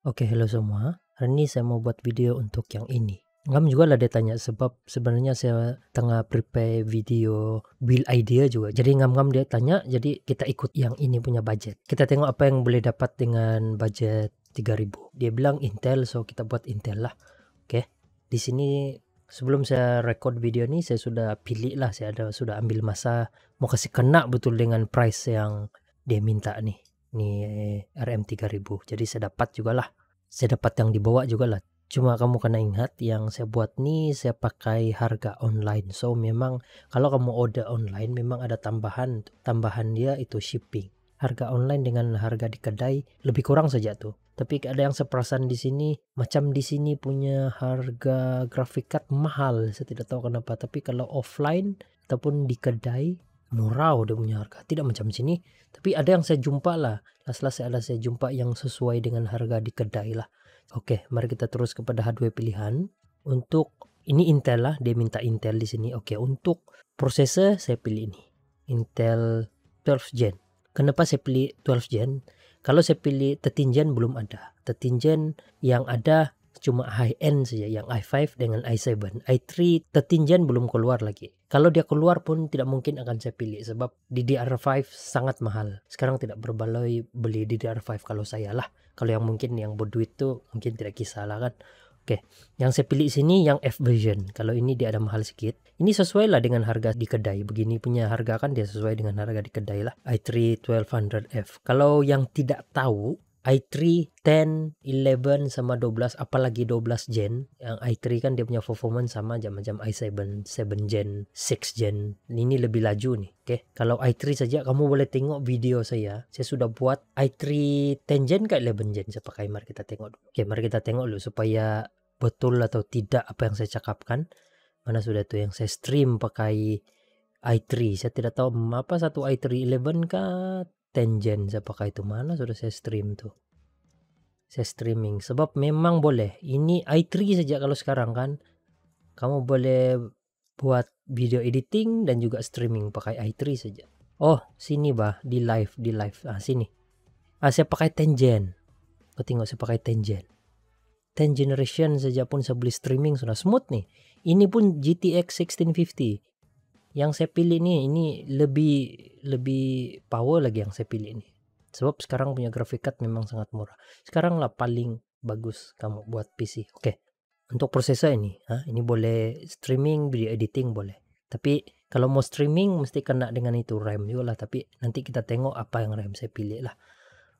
Oke, okay, halo semua. Hari ini saya mau buat video untuk yang ini. Ngam juga lah dia tanya sebab sebenarnya saya tengah prepare video build idea juga. Jadi ngam-ngam dia tanya, jadi kita ikut yang ini punya budget. Kita tengok apa yang boleh dapat dengan budget 3000. Dia bilang Intel, so kita buat Intel lah. Oke. Okay. Di sini sebelum saya record video ini saya sudah pilih lah, saya ada sudah ambil masa mau kasih kena betul dengan price yang dia minta nih. Ini RM3000 jadi saya dapat juga lah saya dapat yang dibawa juga lah cuma kamu kena ingat yang saya buat nih saya pakai harga online so memang kalau kamu order online memang ada tambahan tambahan dia itu shipping harga online dengan harga di kedai lebih kurang saja tuh tapi ada yang seperasan di sini macam di sini punya harga grafikat mahal saya tidak tahu kenapa tapi kalau offline ataupun di kedai murau dia punya harga tidak macam sini tapi ada yang saya jumpa lah setelah saya ada saya jumpa yang sesuai dengan harga di kedai lah oke mari kita terus kepada hardware pilihan untuk ini Intel lah dia minta Intel di sini oke untuk prosesor saya pilih ini Intel 12 Gen kenapa saya pilih 12 Gen kalau saya pilih 13 Gen belum ada 13 Gen yang ada cuma high end saja yang i5 dengan i7 i3 13 belum keluar lagi kalau dia keluar pun tidak mungkin akan saya pilih sebab DDR5 sangat mahal sekarang tidak berbaloi beli DDR5 kalau saya lah kalau yang mungkin yang berduit tuh mungkin tidak kisah lah kan Oke, yang saya pilih sini yang F version. Kalau ini dia ada mahal sedikit. Ini sesuai lah dengan harga di kedai. Begini punya harga kan dia sesuai dengan harga di kedai lah. i3 1200F. Kalau yang tidak tahu, i3, 10, 11 sama 12 apalagi 12 gen yang i3 kan dia punya performance sama jam jam i7, 7 gen, 6 gen. Ini lebih laju nih. Oke, okay. kalau i3 saja kamu boleh tengok video saya. Saya sudah buat i3 10 gen ke 11 gen. Saya pakai mari kita tengok dulu. Oke, okay, mari kita tengok dulu supaya betul atau tidak apa yang saya cakapkan. Mana sudah tuh yang saya stream pakai i3. Saya tidak tahu apa satu i3 11 kah gen saya pakai itu mana sudah saya stream tuh saya streaming sebab memang boleh ini i3 saja kalau sekarang kan kamu boleh buat video editing dan juga streaming pakai i3 saja oh sini bah di live di live ah sini ah saya pakai Tengen kau tengok saya pakai Tengen Ten generation saja pun saya beli streaming sudah smooth nih ini pun GTX 1650 yang saya pilih nih ini lebih lebih power lagi yang saya pilih ini Sebab sekarang punya graphic card memang sangat murah. Sekarang lah paling bagus kamu buat PC. Oke, okay. untuk prosesor ini, ha, ini boleh streaming, video editing boleh. Tapi kalau mau streaming mesti kena dengan itu RAM juga lah. Tapi nanti kita tengok apa yang RAM saya pilih lah.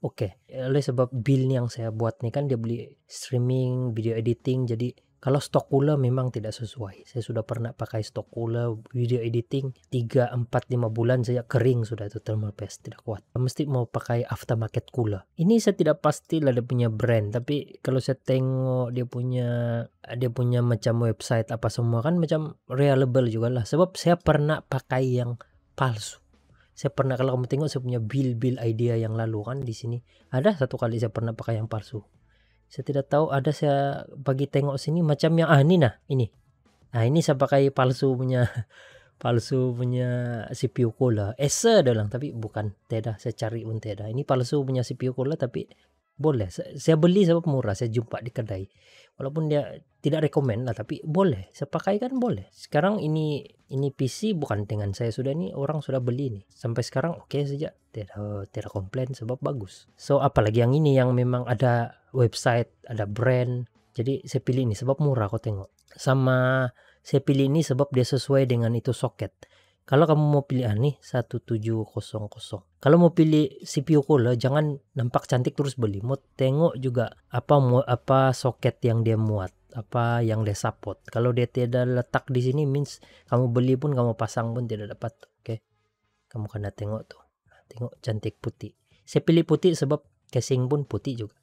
Oke, okay. oleh sebab build yang saya buat ini kan dia beli streaming, video editing, jadi kalau stok cooler memang tidak sesuai. Saya sudah pernah pakai stok cooler video editing 3, 4, 5 bulan saya kering sudah itu thermal paste tidak kuat. Mesti mau pakai aftermarket cooler. Ini saya tidak pasti lah dia punya brand tapi kalau saya tengok dia punya dia punya macam website apa semua kan macam reliable juga lah. Sebab saya pernah pakai yang palsu saya pernah kalau kamu tengok saya punya bill bill idea yang lalu kan di sini ada satu kali saya pernah pakai yang palsu saya tidak tahu ada saya bagi tengok sini macam yang ah ini nah ini nah ini saya pakai palsu punya palsu punya CPU cooler Acer dalam tapi bukan tidak saya cari pun tidak ini palsu punya CPU cooler tapi boleh saya, beli sebab murah saya jumpa di kedai walaupun dia tidak rekomend lah tapi boleh saya pakai kan boleh sekarang ini ini PC bukan dengan saya sudah ini orang sudah beli nih sampai sekarang oke okay saja tidak tidak komplain sebab bagus so apalagi yang ini yang memang ada website, ada brand. Jadi saya pilih ini sebab murah kok tengok. Sama saya pilih ini sebab dia sesuai dengan itu soket. Kalau kamu mau pilih ah, nih 1700. Kalau mau pilih CPU cooler jangan nampak cantik terus beli. Mau tengok juga apa apa soket yang dia muat, apa yang dia support. Kalau dia tidak letak di sini means kamu beli pun kamu pasang pun tidak dapat. Oke. Okay? Kamu kena tengok tuh. Tengok cantik putih. Saya pilih putih sebab casing pun putih juga.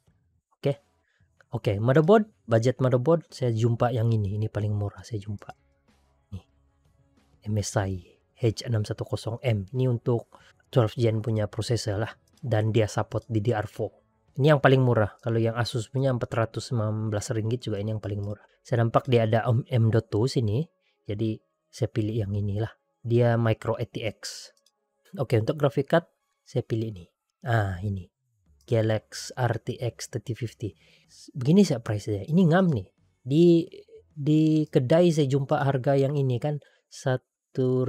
Oke, okay, motherboard, budget motherboard saya jumpa yang ini. Ini paling murah saya jumpa. Nih. MSI H610M. Ini untuk 12 gen punya prosesor lah dan dia support DDR4. Ini yang paling murah. Kalau yang Asus punya 419 ringgit juga ini yang paling murah. Saya nampak dia ada M.2 sini. Jadi saya pilih yang inilah. Dia Micro ATX. Oke, untuk graphic card saya pilih ini. Ah, ini. Galaxy RTX 3050. Begini saya price saya. Ini ngam nih. Di di kedai saya jumpa harga yang ini kan 1200.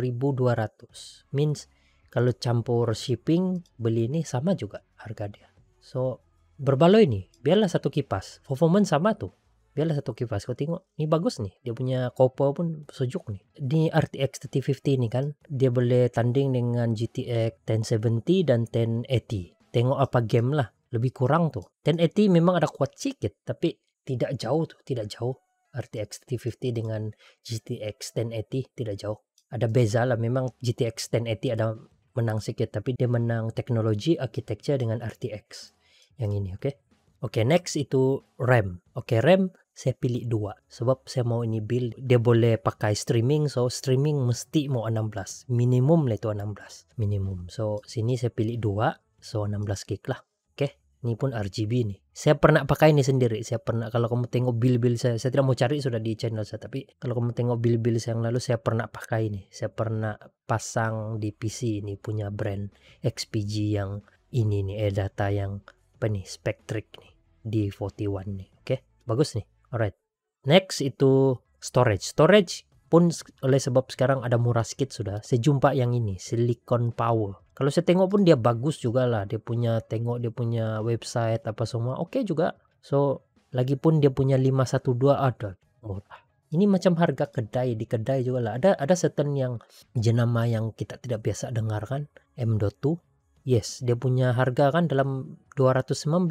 Means kalau campur shipping beli ini sama juga harga dia. So berbaloi nih, biarlah satu kipas. Performance sama tuh. Biarlah satu kipas. Kau tengok, ini bagus nih. Dia punya kopo pun sejuk nih. Di RTX 3050 ini kan, dia boleh tanding dengan GTX 1070 dan 1080 tengok apa game lah lebih kurang tuh 1080 e memang ada kuat sedikit tapi tidak jauh tuh tidak jauh RTX T50 dengan GTX 1080 e tidak jauh ada beza lah memang GTX 1080 e ada menang sedikit tapi dia menang teknologi architecture dengan RTX yang ini oke okay? oke okay, next itu RAM oke okay, RAM saya pilih dua sebab saya mau ini build dia boleh pakai streaming so streaming mesti mau 16 minimum lah itu 16 minimum so sini saya pilih dua so 16 gig lah oke okay. ini pun RGB nih saya pernah pakai ini sendiri saya pernah kalau kamu tengok bil-bil saya saya tidak mau cari sudah di channel saya tapi kalau kamu tengok bil-bil saya yang lalu saya pernah pakai ini saya pernah pasang di PC ini punya brand XPG yang ini nih eh data yang apa nih Spectric nih d 41 nih oke okay. bagus nih alright next itu storage storage pun oleh sebab sekarang ada murah sikit sudah saya jumpa yang ini silicon power kalau saya tengok pun dia bagus juga lah dia punya tengok dia punya website apa semua oke okay juga so lagi pun dia punya 512 ada murah oh, ini macam harga kedai di kedai juga lah ada ada certain yang jenama yang kita tidak biasa dengar kan M.2 yes dia punya harga kan dalam 219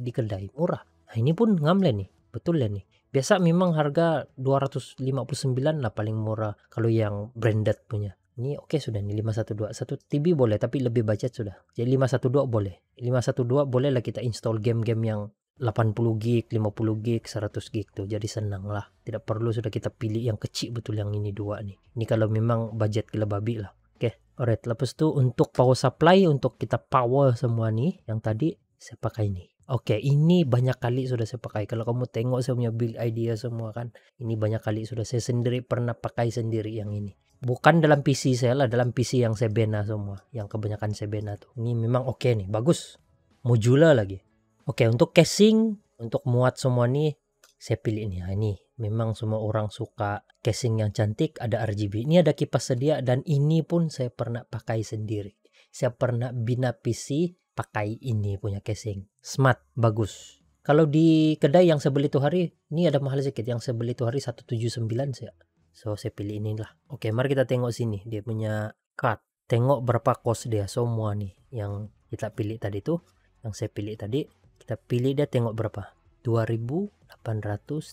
di kedai murah nah ini pun ngamle nih betul ya nih Biasa memang harga 259 lah paling murah kalau yang branded punya. Ini oke okay sudah ni 512. Satu TV boleh tapi lebih budget sudah. Jadi 512 boleh. 512 bolehlah kita install game-game yang 80 gig, 50 gig, 100 gig tu. jadi senang lah. Tidak perlu sudah kita pilih yang kecil betul yang ini dua ni. Ini kalau memang budget gila babi lah. Oke, okay. alright. Lepas tu untuk power supply untuk kita power semua ni. yang tadi saya pakai ini. Oke, okay, ini banyak kali sudah saya pakai. Kalau kamu tengok saya punya build idea semua kan. Ini banyak kali sudah saya sendiri pernah pakai sendiri yang ini. Bukan dalam PC saya lah, dalam PC yang saya bina semua. Yang kebanyakan saya bina tuh. Ini memang oke okay nih, bagus. Mojula lagi. Oke, okay, untuk casing, untuk muat semua nih, saya pilih ini. Nah, ini memang semua orang suka casing yang cantik, ada RGB. Ini ada kipas sedia dan ini pun saya pernah pakai sendiri. Saya pernah bina PC pakai ini punya casing smart bagus kalau di kedai yang saya beli tuh hari ini ada mahal sedikit yang saya beli tuh hari 179 saya so saya pilih inilah oke mari kita tengok sini dia punya card tengok berapa cost dia semua nih yang kita pilih tadi tuh yang saya pilih tadi kita pilih dia tengok berapa 2838,89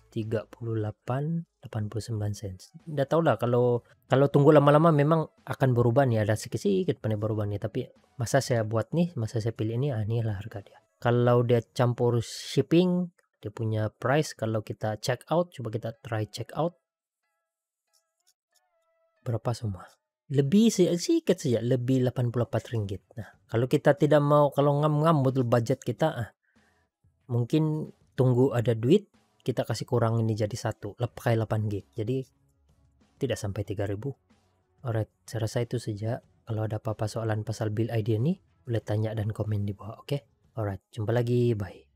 sen. Tidak tahu lah kalau kalau tunggu lama-lama memang akan berubah nih ada sedikit-sedikit berubah nih tapi masa saya buat nih masa saya pilih ini ah lah harga dia. Kalau dia campur shipping, dia punya price. Kalau kita check out, coba kita try check out. Berapa semua? Lebih sedikit saja, lebih 84 ringgit. Nah, kalau kita tidak mau, kalau ngam-ngam budget kita, ah, mungkin tunggu ada duit, kita kasih kurang ini jadi satu, pakai 8 gig. Jadi tidak sampai 3000. Alright, saya rasa itu saja. Kalau ada apa-apa soalan pasal bill ID ini, boleh tanya dan komen di bawah, oke? Okay? Alright, jumpa lagi. Bye.